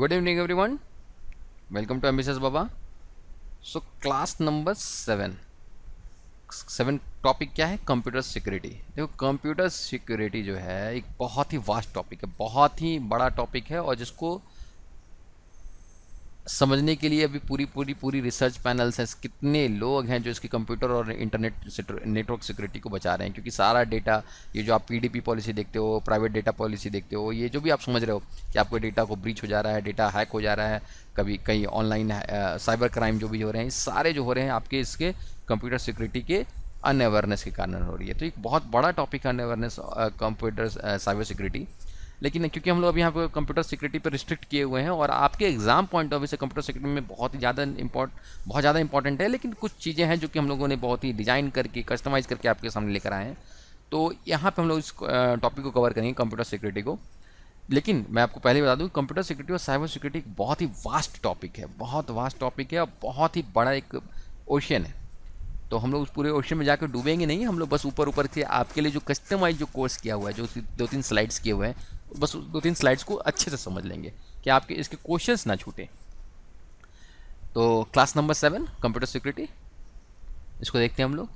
good evening everyone welcome to ambitious Baba so class number seven seven topic क्या है computer security देखो computer security जो है एक बहुत ही वास्ट टॉपिक है बहुत ही बड़ा टॉपिक है और जिसको समझने के लिए अभी पूरी पूरी पूरी रिसर्च पैनल्स हैं कितने लोग हैं जो इसके कंप्यूटर और इंटरनेट नेटवर्क सिक्योरिटी को बचा रहे हैं क्योंकि सारा डेटा ये जो आप पीडीपी पॉलिसी देखते हो प्राइवेट डेटा पॉलिसी देखते हो ये जो भी आप समझ रहे हो कि आपके डेटा को ब्रीच हो जा रहा है डेटा हैक हो जा रहा है कभी कहीं ऑनलाइन साइबर क्राइम जो भी हो रहे हैं सारे जो हो रहे हैं आपके इसके कंप्यूटर सिक्योरिटी के अनअवेयरनेस के कारण हो रही है तो एक बहुत बड़ा टॉपिक है अनअवेयरनेस कंप्यूटर साइबर सिक्योरिटी लेकिन क्योंकि हम लोग अभी यहाँ पर कंप्यूटर सिक्योरिटी पर रिस्ट्रिक्ट किए हुए हैं और आपके एग्जाम पॉइंट ऑफ व्यू से कंप्यूटर सिक्योरिटी में बहुत ही ज़्यादा इंपॉर्ट बहुत ज़्यादा इंपॉर्टेंट है लेकिन कुछ चीज़ें हैं जो कि हम लोगों ने बहुत ही डिज़ाइन करके कस्टमाइज़ करके आपके सामने लेकर आए हैं तो यहाँ पर हम लोग इस टॉपिक को कवर करेंगे कंप्यूटर सिक्योरिटी को लेकिन मैं आपको पहले बता दूं कंप्यूटर सिक्योरिटी और साइबर सिक्योरिटी एक बहुत ही वास्ट टॉपिक है बहुत वास्ट टॉपिक है और बहुत ही बड़ा एक ओशन है तो हम लोग उस पूरे ओशन में जाकर डूबेंगे नहीं हम लोग बस ऊपर ऊपर से आपके लिए जो कस्टमाइज जो कोर्स किया हुआ है जो दो तीन स्लाइड्स किए हुए हैं बस दो तीन स्लाइड्स को अच्छे से समझ लेंगे कि आपके इसके क्वेश्चन ना छूटें तो class number seven computer security इसको देखते हैं हम लोग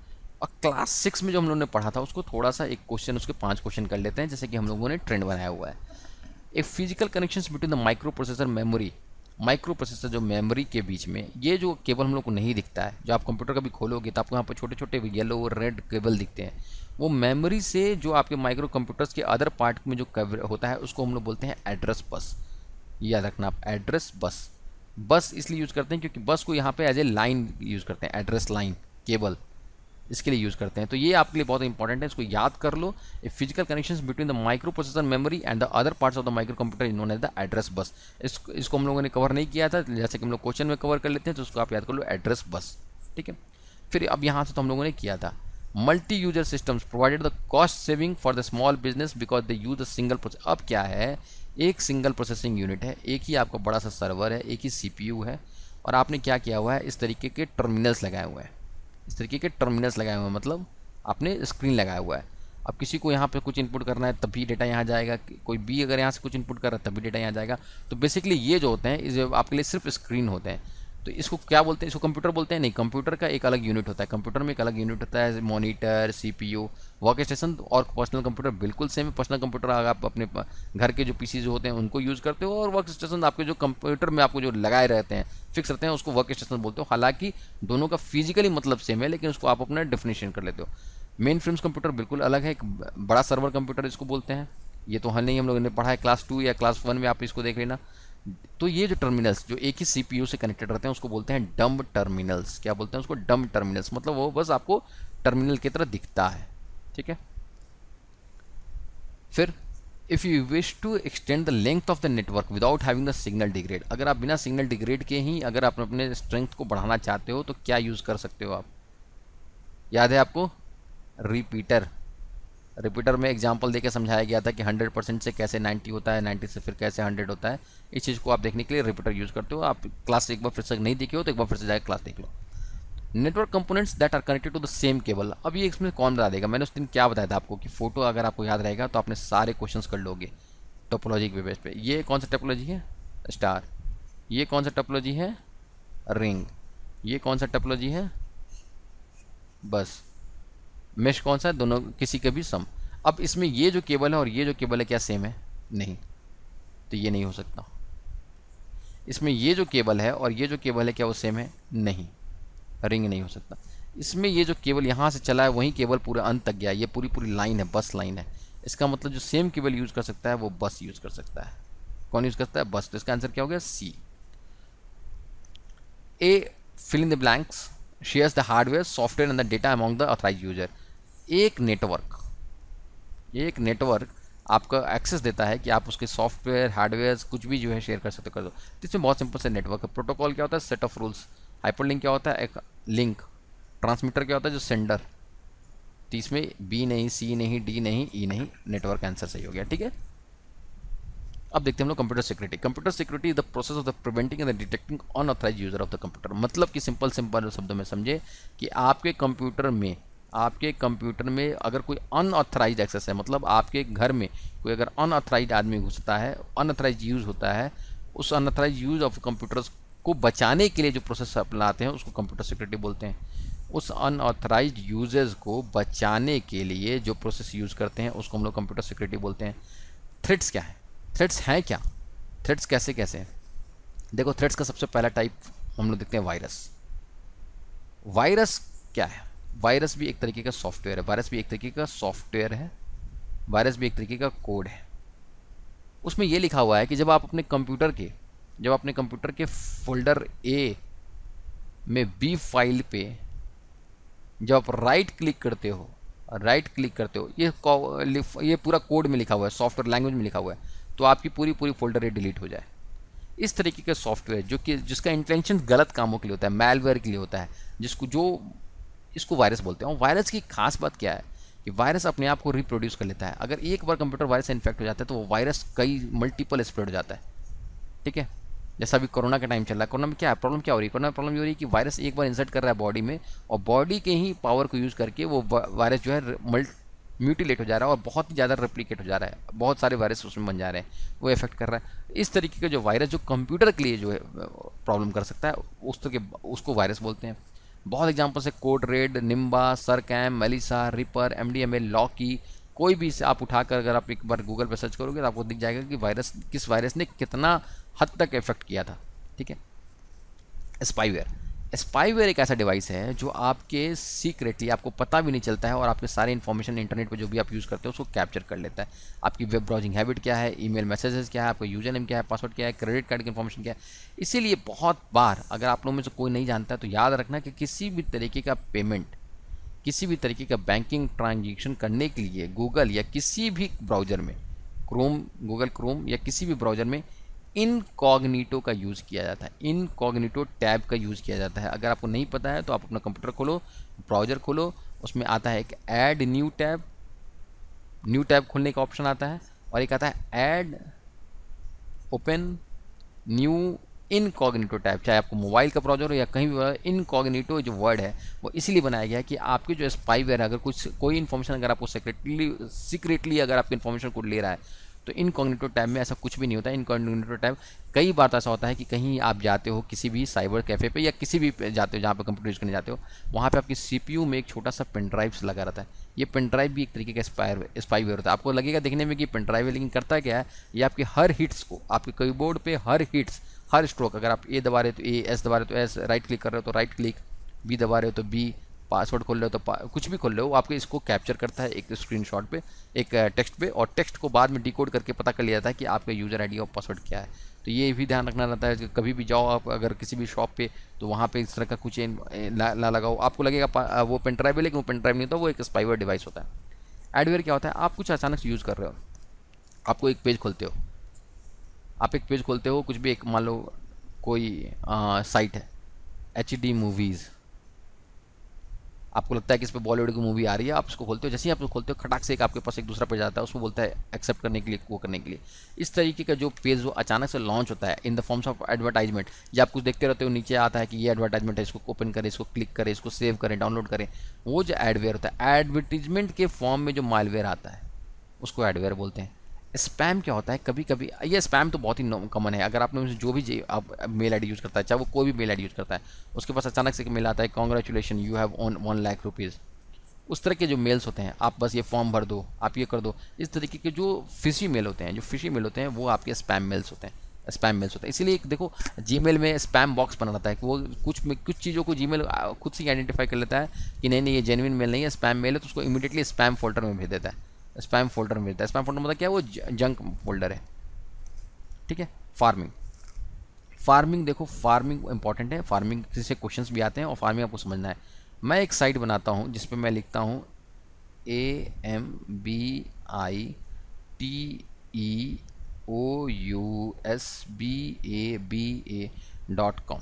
और क्लास सिक्स में जो हम लोगों ने पढ़ा था उसको थोड़ा सा एक क्वेश्चन उसके पांच क्वेश्चन कर लेते हैं जैसे कि हम लोगों ने ट्रेंड बनाया हुआ है a physical connection between the microprocessor memory microprocessor जो मेमोरी के बीच में ये जो केबल हम लोग को नहीं दिखता है जो आप कंप्यूटर कभी खोलोगे तो आपको यहाँ पर छोटे छोटे येलो और रेड केबल दिखते हैं वो मेमोरी से जो आपके माइक्रो कंप्यूटर्स के अदर पार्ट में जो कवर होता है उसको हम लोग बोलते हैं एड्रेस बस याद रखना आप एड्रेस बस बस इसलिए यूज़ करते हैं क्योंकि बस को यहाँ पर एज ए लाइन यूज़ करते हैं एड्रेस लाइन केबल इसके लिए यूज़ करते हैं तो ये आपके लिए बहुत इंपॉर्टेंट है इसको याद कर लो physical connection between the microprocessor memory and the other parts of the microcomputer इन्होंने द एड्रेस बस इसको इसको हम लोगों ने कवर नहीं किया था जैसे कि हम लोग क्वेश्चन में कवर कर लेते हैं तो उसको आप याद कर लो एड्रेस बस ठीक है फिर अब यहाँ से तो हम लोगों ने किया था multi user systems provided the cost saving for the small business because the use the single process अब क्या है एक सिंगल प्रोसेसिंग यूनिट है एक ही आपका बड़ा सा सर्वर है एक ही सी है और आपने क्या किया हुआ है इस तरीके के टर्मिनल्स लगाए हुए हैं इस तरीके के टर्मिनल्स लगाए हुए हैं मतलब आपने स्क्रीन लगाया हुआ है अब किसी को यहाँ पे कुछ इनपुट करना है तब भी डेटा यहाँ जाएगा कोई बी अगर यहाँ से कुछ इनपुट कर रहा है तब भी डेटा यहाँ जाएगा तो बेसिकली ये जो होते हैं इस आपके लिए सिर्फ स्क्रीन होते हैं तो इसको क्या बोलते हैं इसको कंप्यूटर बोलते हैं नहीं कंप्यूटर का एक अलग यूनिट होता है कंप्यूटर में एक अलग यूनिट होता है मॉनिटर सीपीयू वर्क स्टेशन और पर्सनल कंप्यूटर बिल्कुल सेम है पर्सनल कंप्यूटर आप अपने घर के जो पीसी जो होते हैं उनको यूज़ करते हो और वर्क स्टेशन आपके जो कंप्यूटर में आपको जो लगाए रहते हैं फिक्स रहते हैं उसको वर्क स्टेशन बोलते हो हालांकि दोनों का फिजिकली मतलब सेम है लेकिन उसको आप अपना डेफिनेशन कर लेते हो मेन फ्रेम्स कंप्यूटर बिल्कुल अलग है एक बड़ा सर्वर कंप्यूटर इसको बोलते हैं ये तो हल नहीं हम लोगों ने पढ़ा है क्लास टू या क्लास वन में आप इसको देख लेना तो ये जो टर्मिनल्स जो एक ही सीपीयू से कनेक्टेड रहते हैं उसको बोलते हैं डम्ब टर्मिनल्स क्या बोलते हैं उसको डम्ब टर्मिनल्स मतलब वो बस आपको टर्मिनल की तरह दिखता है ठीक है फिर if you wish to extend the length of the network without having the signal degrade अगर आप बिना सिग्नल डिग्रेड के ही अगर आप अपने स्ट्रेंथ को बढ़ाना चाहते हो तो क्या यूज़ कर सकते हो आप याद है आपको रिपीटर रिपीटर में एग्जाम्पल देके समझाया गया था कि 100 परसेंट से कैसे 90 होता है 90 से फिर कैसे 100 होता है इस चीज़ को आप देखने के लिए रिपीटर यूज़ करते हो आप क्लास एक बार फिर से नहीं देखे हो तो एक बार फिर से जाकर क्लास देख लो network components that are connected to the same cable अब ये इसमें कौन बता देगा मैंने उस दिन क्या बताया था आपको कि फोटो अगर आपको याद रहेगा तो आपने सारे क्वेश्चन कर लोगे टोपोलॉजी के बेस पर ये कौन सा टेपोलॉजी है स्टार ये कौन सा टोपोलॉजी है रिंग ये कौन सा टेपोलॉजी है बस मेश कौन सा है दोनों किसी का भी सम अब इसमें ये जो केबल है और ये जो केबल है क्या सेम है नहीं तो ये नहीं हो सकता इसमें ये जो केबल है और ये जो केबल है क्या वो सेम है नहीं रिंग नहीं हो सकता इसमें ये जो केबल यहाँ से चला है वही केबल पूरा अंत तक गया ये पूरी पूरी लाइन है बस लाइन है इसका मतलब जो सेम केबल यूज़ कर सकता है वो बस यूज़ कर सकता है कौन यूज़ करता है बस तो इसका आंसर क्या हो गया C A fill in the blanks shares the hardware software and the data among the authorize user एक नेटवर्क एक नेटवर्क आपका एक्सेस देता है कि आप उसके सॉफ्टवेयर हार्डवेयर कुछ भी जो है शेयर कर सकते कर दो तो इसमें बहुत सिंपल से नेटवर्क है प्रोटोकॉल क्या होता है सेट ऑफ रूल्स हाइपरलिंक क्या होता है एक लिंक ट्रांसमीटर क्या होता है जो सेंडर तो इसमें बी नहीं सी नहीं डी नहीं ई e नहीं नेटवर्क आंसर सही हो गया ठीक है अब देखते हैं हम लोग computer security computer security is the process of the preventing and detecting unauthorize user of the computer मतलब कि सिंपल सिंपल शब्दों में समझे कि आपके कंप्यूटर में आपके कंप्यूटर में अगर कोई अनऑथराइज एक्सेस है मतलब आपके घर में कोई अगर अनऑथराइज आदमी घुसता है अनऑथराइज यूज़ होता है उस अनऑथराइज यूज़ ऑफ कंप्यूटर्स को बचाने के लिए जो प्रोसेस अपनाते हैं उसको कंप्यूटर सिक्योरिटी बोलते हैं उस अनऑथराइज यूजेज़ को बचाने के लिए जो प्रोसेस यूज़ करते हैं उसको हम लोग कंप्यूटर सिक्योरिटी बोलते हैं थ्रेड्स क्या है थ्रेड्स हैं क्या थ्रेड्स कैसे कैसे हैं देखो थ्रेड्स का सबसे पहला टाइप हम लोग देखते हैं वायरस वायरस क्या है वायरस भी एक तरीके का सॉफ्टवेयर है वायरस भी एक तरीके का सॉफ्टवेयर है वायरस भी एक तरीके का कोड है उसमें यह लिखा हुआ है कि जब आप अपने कंप्यूटर के जब अपने कंप्यूटर के फोल्डर ए में बी फाइल पे जब आप राइट क्लिक करते हो राइट क्लिक करते हो ये ये पूरा कोड में लिखा हुआ है सॉफ्टवेयर लैंग्वेज में लिखा हुआ है तो आपकी पूरी पूरी फोल्डर ये डिलीट हो जाए इस तरीके का सॉफ्टवेयर जो कि जिसका इंटेंशन गलत कामों के लिए होता है मेलवेयर के लिए होता है जिसको जो इसको वायरस बोलते हैं और वायरस की खास बात क्या है कि वायरस अपने आप को रिप्रोड्यूस कर लेता है अगर एक बार कंप्यूटर वायरस से इन्फेक्ट हो जाता है तो वो वायरस कई मल्टीपल स्प्रेड हो जाता है ठीक है जैसा अभी कोरोना का टाइम चल रहा है कोरोना में क्या है प्रॉब्लम क्या हो रही है कोरोना में प्रॉब्लम ये हो रही है कि वायरस एक बार इंसर्ट कर रहा है बॉडी में और बॉडी के ही पावर को यूज़ करके वो वायरस जो है म्यूटिलेट हो जा रहा है और बहुत ही ज़्यादा रिप्लीकेट हो जा रहा है बहुत सारे वायरस उसमें बन जा रहे हैं वो इफेक्ट कर रहा है इस तरीके का जो वायरस जो कंप्यूटर के लिए जो है प्रॉब्लम कर सकता है उस तरह के उसको वायरस बोलते हैं बहुत एग्जाम्पल है Code Red Nimda Sircam Melissa Ripper M D M A Locky कोई भी इसे आप उठाकर अगर आप एक बार गूगल पर सर्च करोगे तो आपको दिख जाएगा कि वायरस किस वायरस ने कितना हद तक इफेक्ट किया था ठीक है स्पाईवेयर स्पाईवेयर एक ऐसा डिवाइस है जो आपके सीक्रेटली आपको पता भी नहीं चलता है और आपके सारे इन्फॉर्मेशन इंटरनेट पर जो भी आप यूज़ करते हो उसको कैप्चर कर लेता है आपकी वेब ब्राउजिंग हैबिट क्या है ईमेल मैसेजेस क्या है आपका यूजर नेम क्या है पासवर्ड क्या है क्रेडिट कार्ड की इन्फॉर्मेशन क्या है इसीलिए बहुत बार अगर आप लोगों में से कोई नहीं जानता है तो याद रखना कि किसी भी तरीके का पेमेंट किसी भी तरीके का बैंकिंग ट्रांजेक्शन करने के लिए गूगल या किसी भी ब्राउज़र में क्रोम गूगल क्रोम या किसी भी ब्राउज़र में इनकॉग्निटो का यूज़ किया जाता है इनकॉग्निटो टैब का यूज़ किया जाता है अगर आपको नहीं पता है तो आप अपना कंप्यूटर खोलो ब्राउज़र खोलो उसमें आता है एक add new tab new tab खोलने का ऑप्शन आता है और एक आता है add open new incognito tab चाहे आपको मोबाइल का ब्राउजर हो या कहीं भी इनकॉग्निटो जो वर्ड है वो इसलिए बनाया गया है कि आपके जो स्पाईवेयर अगर कुछ कोई इन्फॉर्मेशन अगर आपको सीक्रेटली सीक्रेटली अगर आपकी इन्फॉर्मेशन को ले रहा है तो इनकॉग्निटो टैब में ऐसा कुछ भी नहीं होता है इनकॉग्निटो टैब कई बार तो ऐसा होता है कि कहीं आप जाते हो किसी भी साइबर कैफ़े पे या किसी भी जाते हो जहाँ पर कंप्यूटर यूज़ करने जाते हो वहाँ पे आपकी सीपीयू में एक छोटा सा पेन ड्राइव्स लगा रहता है ये पेन ड्राइव भी एक तरीके का स्पायर स्पाईवेयर होता है आपको लगेगा देखने में कि पेन ड्राइव लेकिन करता क्या है ये आपके हर हिट्स को आपके कीबोर्ड पर हर हिट्स हर स्ट्रोक अगर आप ए दबा रहे हो तो ए एस दबा रहे हो तो एस राइट क्लिक कर रहे हो तो राइट क्लिक बी दबा रहे हो तो बी पासवर्ड खोल रहे हो तो कुछ भी खोल रहे हो आपके इसको कैप्चर करता है एक स्क्रीनशॉट पे एक टेक्स्ट पे और टेक्स्ट को बाद में डिकोड करके पता कर लिया जाता है कि आपका यूज़र आईडी और पासवर्ड क्या है तो ये भी ध्यान रखना रहता है कभी भी जाओ आप अगर किसी भी शॉप पे तो वहाँ पे इस तरह का कुछ ना, लगाओ आपको लगेगा वो पेन ड्राइव है लेकिन वो पेन ड्राइव नहीं होता वो एक स्पाइवर डिवाइस होता है एडवेयर क्या होता है आप कुछ अचानक से यूज़ कर रहे हो आपको एक पेज खोलते हो आप एक पेज खोलते हो कुछ भी एक मान लो कोई आ, साइट है एच डी मूवीज़ आपको लगता है कि इस पर बॉलीवुड की मूवी आ रही है आप उसको खोलते हो जैसे ही आप खोलते हो खटाक से एक आपके पास एक दूसरा पेज आता है उसको बोलता है एक्सेप्ट करने के लिए वो करने के लिए इस तरीके का जो पेज वो अचानक से लॉन्च होता है in the forms of advertisement या आप कुछ देखते रहते हो नीचे आता है कि ये एडवर्टाइजमेंट है इसको ओपन करें इसको क्लिक करें इसको सेव करें डाउनलोड करें वो जो एडवेयर होता है एडवर्टीजमेंट के फॉर्म में जो मालवेयर आता है उसको एडवेयर बोलते हैं स्पैम क्या होता है कभी कभी ये स्पैम तो बहुत ही कॉमन है अगर आपने जो भी आप मेल आईडी यूज़ करता है चाहे वो कोई भी मेल आईडी यूज़ करता है उसके पास अचानक से मेल आता है congratulation you have on one lakh rupees उस तरह के जो मेल्स होते हैं आप बस ये फॉर्म भर दो आप ये कर दो इस तरीके के जो फिशी मेल होते हैं जो फिशी मेल होते हैं वो आपके स्पैम मेल्स होते हैं स्पैम मेल्स होते हैं इसीलिए देखो जी में स्पैम बॉक्स बना रहता है कि वो कुछ में कुछ चीज़ों को जी खुद से आइडेंटिफाई कर लेता है कि नहीं नहीं ये जेनविन मेल नहीं है स्पैम मेल है तो उसको इमीडिएटली स्पैम फोल्डर में भेज देता है स्पैम फोल्डर में है स्पैम फोल्डर मतलब क्या है वो जंक फोल्डर है ठीक है फार्मिंग फार्मिंग देखो फार्मिंग इंपॉर्टेंट है फार्मिंग से क्वेश्चंस भी आते हैं और फार्मिंग आपको समझना है मैं एक साइट बनाता हूँ जिस पर मैं लिखता हूँ A M B I T E O U S B A B A dot com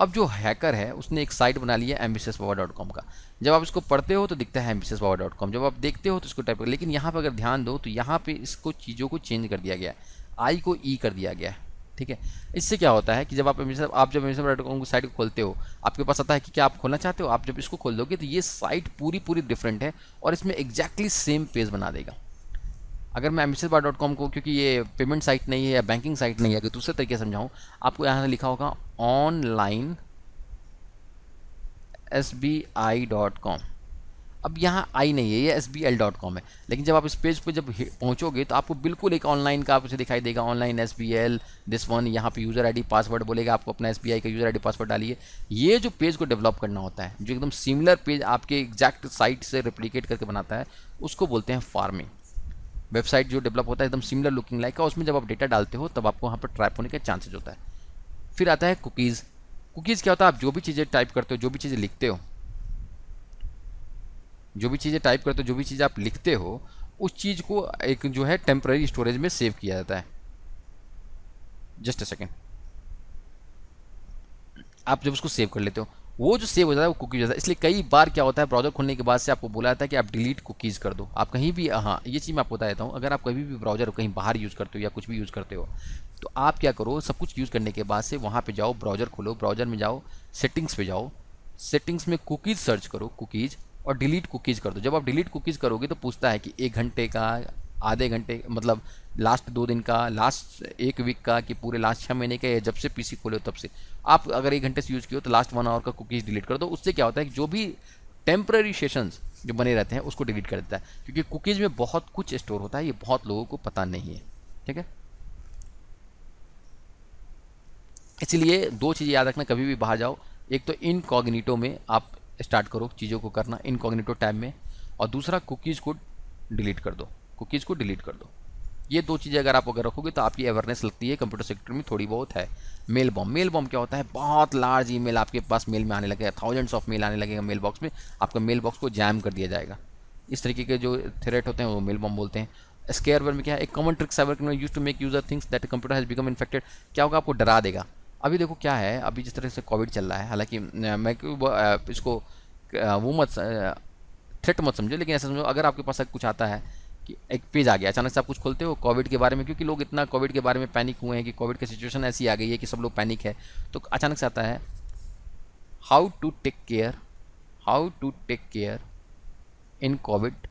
अब जो हैकर है उसने एक साइट बना लिया एम्बिशियस बाबा डॉट कॉम का जब आप इसको पढ़ते हो तो दिखता है एम्बिशियस बाबा डॉट कॉम जब आप देखते हो तो इसको टाइप कर लेकिन यहाँ पर अगर ध्यान दो तो यहाँ पर इसको चीज़ों को चेंज कर दिया गया है आई को ई e कर दिया गया है ठीक है इससे क्या होता है कि जब आप एम्बिशन आप जब एम्बिशन डॉट कॉम की साइट को खोलते हो आपके पास आता है कि क्या आप खोलना चाहते हो आप जब इसको खोल दोगे तो ये साइट पूरी पूरी डिफरेंट है और इसमें एग्जैक्टली सेम पेज बना देगा अगर मैं एम्बिशियस बार डॉट कॉम को क्योंकि ये पेमेंट साइट नहीं है या बैंकिंग साइट नहीं है अगर दूसरे तरीके से समझाऊँ आपको यहाँ से लिखा होगा online S B I dot com अब यहाँ आई नहीं है ये S B L dot com है लेकिन जब आप इस पेज पर जब पहुँचोगे तो आपको बिल्कुल एक ऑनलाइन का आपसे दिखाई देगा online S B L this one यहाँ पर यूज़र आई डी पासवर्ड बोलेगा आपको अपना एस बी आई का यूज़र आई डी पासवर्ड डालिए ये जो पेज को डेवलप करना होता है जो एकदम सिमिलर पेज आपके एग्जैक्ट साइट से रिप्लीकेट करके बनाता है उसको बोलते हैं फार्मिंग वेबसाइट जो डेवलप होता है एकदम सिमिलर लुकिंग लाइक है उसमें जब आप डेटा डालते हो तब आपको वहाँ पर ट्रैप होने के चांसेज होता है फिर आता है कुकीज़ कुकीज़ क्या होता है आप जो भी चीज़ें टाइप करते हो जो भी चीज़ें लिखते हो जो भी चीज़ें टाइप करते हो जो भी चीज़ें आप लिखते हो उस चीज़ को एक जो है टेम्प्रेरी स्टोरेज में सेव किया जाता है जस्ट अ सेकेंड आप जब उसको सेव कर लेते हो वो जो सेव हो जाता है वो कुकीज हो जाता है इसलिए कई बार क्या होता है ब्राउजर खोलने के बाद से आपको बोला जाता है कि आप डिलीट कुकीज़ कर दो आप कहीं भी हाँ ये चीज़ मैं आपको बता देता हूँ अगर आप कभी भी ब्राउजर कहीं बाहर यूज़ करते हो या कुछ भी यूज़ करते हो तो आप क्या करो सब कुछ यूज़ करने के बाद से वहाँ पर जाओ ब्राउजर खोलो ब्राउजर में जाओ सेटिंग्स पर जाओ सेटिंग्स में कुकीज़ सर्च करो कुकीज़ और डिलीट कुकीज़ कर दो जब आप डिलीट कुकीज़ करोगे तो पूछता है कि एक घंटे का आधे घंटे मतलब लास्ट दो दिन का लास्ट एक वीक का कि पूरे लास्ट छः महीने का जब से पीसी खोले हो तब से आप अगर एक घंटे से यूज़ किए हो तो लास्ट वन आवर का कुकीज़ डिलीट कर दो उससे क्या होता है कि जो भी टेम्प्रेरी सेशंस जो बने रहते हैं उसको डिलीट कर देता है क्योंकि कुकीज़ में बहुत कुछ स्टोर होता है ये बहुत लोगों को पता नहीं है ठीक है इसलिए दो चीज़ें याद रखना कभी भी बाहर जाओ एक तो इनकॉग्निटो में आप स्टार्ट करो चीज़ों को करना इनकॉग्निटो टाइम में और दूसरा कुकीज़ को डिलीट कर दो कुकीज़ को डिलीट कर दो ये दो चीज़ें अगर आप अगर रखोगे तो आपकी अवेयरनेस लगती है कंप्यूटर सेक्टर में थोड़ी बहुत है मेल बॉम मेल बॉम क्या होता है बहुत लार्ज ईमेल आपके पास मेल में आने लगेगा थाउजेंड्स ऑफ मेल आने लगेगा मेल बॉक्स में आपका मेल बॉक्स को जैम कर दिया जाएगा इस तरीके के जो थ्रेट होते हैं वो मेल बॉम बोलते हैं स्केयरवेयर में क्या है एक common trick cyber criminal use to make user things that computer has become infected क्या होगा आपको डरा देगा अभी देखो क्या है अभी जिस तरह से कोविड चल रहा है हालांकि मैं इसको वो मत थ्रेट मत समझो लेकिन ऐसा समझो अगर आपके पास कुछ आता है कि एक पेज आ गया अचानक से आप कुछ खोलते हो कोविड के बारे में क्योंकि लोग इतना कोविड के बारे में पैनिक हुए हैं कि कोविड की सिचुएशन ऐसी आ गई है कि सब लोग पैनिक है तो अचानक से आता है how to take care how to take care in COVID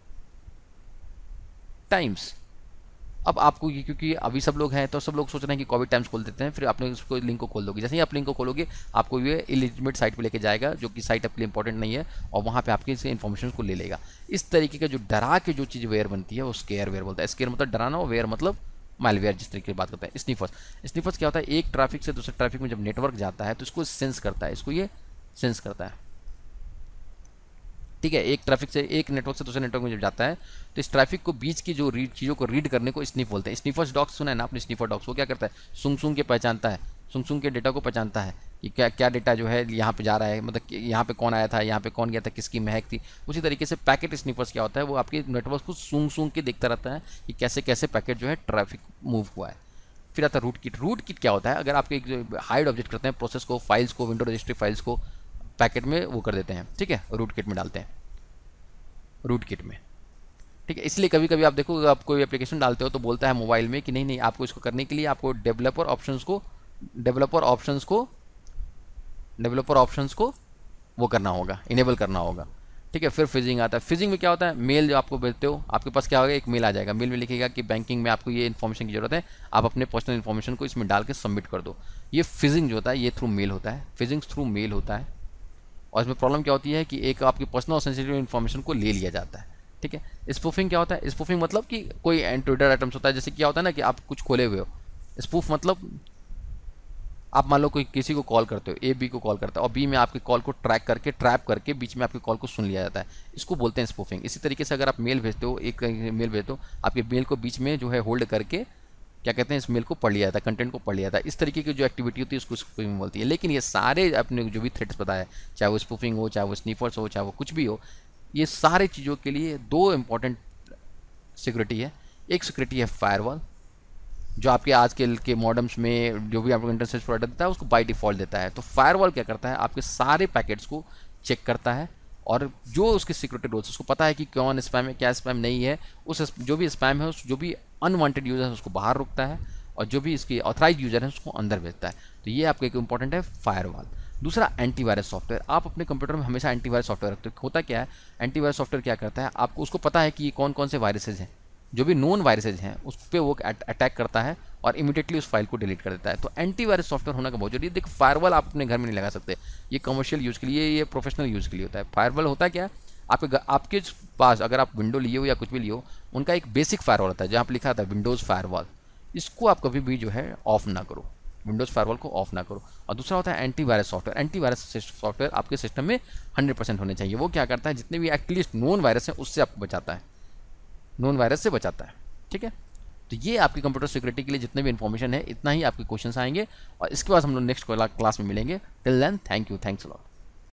times अब आपको ये क्योंकि अभी सब लोग हैं तो सब लोग सोच रहे हैं कि कोविड टाइम्स खोल देते हैं फिर आपने उसको लिंक को खोल दोगे जैसे ही आप लिंक को खोलोगे आपको ये इलिजिमेट साइट पर लेके जाएगा जो कि साइट आपके लिए इंपॉर्टेंट नहीं है और वहाँ पर आपकी इसे इन्फॉर्मेशन को ले लेगा इस तरीके का जो डरा के जो चीज़ वेयर बनती है वो स्केयर वेयर बोलता है स्केयर मतलब डराना और वेयर मतलब मालवेयर जिस तरीके की बात करते हैं स्नीफर्स स्नीफर्स क्या होता है एक ट्रैफिक से दूसरे ट्रैफिक में जब नेटवर्क जाता है तो इसको सेंस करता है इसको ये सेंस करता है ठीक है एक ट्रैफिक से एक नेटवर्क से दूसरे नेटवर्क में जब जाता है तो इस ट्रैफिक को बीच की जो रीड चीज़ों को रीड करने को स्निफ बोलते हैं स्निफर्स डॉग्स सुना है ना आपने स्निफर डॉग्स वो क्या करता है सुंग सुंग के पहचानता है सुंग सुंग के डेटा को पहचानता है कि क्या क्या डेटा जो है यहाँ पे जा रहा है मतलब यहाँ पे कौन आया था यहाँ पे कौन गया था किसकी महक थी उसी तरीके से पैकेट स्निफर्स क्या होता है वो आपके नेटवर्क को सूंघ सूंघ के देखता रहता है कि कैसे कैसे पैकेट जो है ट्रैफिक मूव हुआ है फिर आता है रूट किट रूट किट क्या होता है अगर आपके एक हाइड ऑब्जेक्ट करते हैं प्रोसेस को फाइल्स को विंडो रजिस्ट्री फाइल्स को पैकेट में वो कर देते हैं ठीक है रूट किट में डालते हैं रूट किट में ठीक है इसलिए कभी कभी आप देखो आप कोई एप्लीकेशन डालते हो तो बोलता है मोबाइल में कि नहीं नहीं आपको इसको करने के लिए आपको डेवलपर ऑप्शंस को डेवलपर ऑप्शंस को डेवलपर ऑप्शंस को वो करना होगा इनेबल करना होगा ठीक है फिर फिजिंग आता है फिजिंग में क्या होता है मेल जो आपको भेजते हो आपके पास क्या होगा एक मेल आ जाएगा मेल में लिखेगा कि बैंकिंग में आपको ये इन्फॉर्मेशन की जरूरत है आप अपने पर्सनल इन्फॉर्मेशन को इसमें डाल के सबमिट कर दो ये फिजिंग जो होता है ये थ्रू मेल होता है फिजिंग थ्रू मेल होता है और इसमें प्रॉब्लम क्या होती है कि एक आपकी पर्सनल सेंसिटिव इन्फॉर्मेशन को ले लिया जाता है ठीक है स्पूफिंग क्या होता है स्पूफिंग मतलब कि कोई ट्विटर आइटम्स होता है जैसे क्या होता है ना कि आप कुछ खोले हुए हो स्पूफ मतलब आप मान लो कोई किसी को कॉल करते हो ए बी को कॉल करता है और बी में आपके कॉल को ट्रैक करके ट्रैप करके बीच में आपके कॉल को सुन लिया जाता है इसको बोलते हैं स्पूफिंग इसी तरीके से अगर आप मेल भेजते हो एक मेल भेजते हो आपके मेल को बीच में जो है होल्ड करके क्या कहते हैं इस मेल को पढ़ लिया था कंटेंट को पढ़ लिया था इस तरीके की जो एक्टिविटी होती है उसको स्पूफिंग बोलती है लेकिन ये सारे अपने जो भी थ्रेट्स बताया चाहे वो स्पूफिंग हो चाहे वो स्नीफर्स हो चाहे वो कुछ भी हो ये सारे चीज़ों के लिए दो इम्पॉर्टेंट सिक्योरिटी है एक सिक्योरिटी है फायरवॉल जो आपके आज के, के मॉडम्स में जो भी आपको इंटरसेज प्रोडक्ट देता है उसको बाई डिफ़ॉल्ट देता है तो फायरवॉल क्या करता है आपके सारे पैकेट्स को चेक करता है और जो उसके सिक्योरिटी रोल्स उसको पता है कि कौन स्पैम है क्या स्पैम नहीं है उस जो भी स्पैम है उस जो भी अनवांटेड यूज़र है उसको बाहर रुकता है और जो भी इसकी ऑथराइज यूज़र है उसको अंदर भेजता है तो ये आपका एक इंपॉर्टेंट है फायरवॉल दूसरा एंटीवायरस सॉफ्टवेयर आप अपने कंप्यूटर में हमेशा एंटीवायरस सॉफ्टवेयर रखते हो होता क्या है एंटीवायरस सॉफ्टवेयर क्या करता है आपको उसको पता है कि ये कौन कौन से वायरसेज हैं जो भी नॉन वायरसेज हैं उस पर वो अटैक करता है और इमीडिएटली उस फाइल को डिलीट कर देता है तो एंटीवायरस सॉफ्टवेयर होना का बहुत जरूरी है देखो फायरवॉल आप अपने घर में नहीं लगा सकते ये कमर्शियल यूज़ के लिए ये प्रोफेशनल यूज़ के लिए होता है फायरवॉल होता क्या है आपके आपके पास अगर आप विंडो लिए हो या कुछ भी लिए हो उनका एक बेसिक फायरवॉल होता है जहाँ आप लिखा था विंडोज़ फायर इसको आप कभी भी जो है ऑफ ना करो विंडोज़ फायरवॉल को ऑफ ना करो और दूसरा होता है एंटीवायरस सॉफ्टवेयर एंटीवायरस सॉफ्टवेयर आपके सिस्टम में 100 परसेंट होने चाहिए वो क्या करता है जितने भी एटलीस्ट नॉन वायरस हैं उससे आपको बचाता है नॉन वायरस से बचाता है ठीक है तो ये आपकी कंप्यूटर सिक्योरिटी के लिए जितने भी इन्फॉर्मेशन है इतना ही आपके क्वेश्चन आएंगे और इसके बाद हम लोग नेक्स्ट क्लास में मिलेंगे till then thank you thanks lot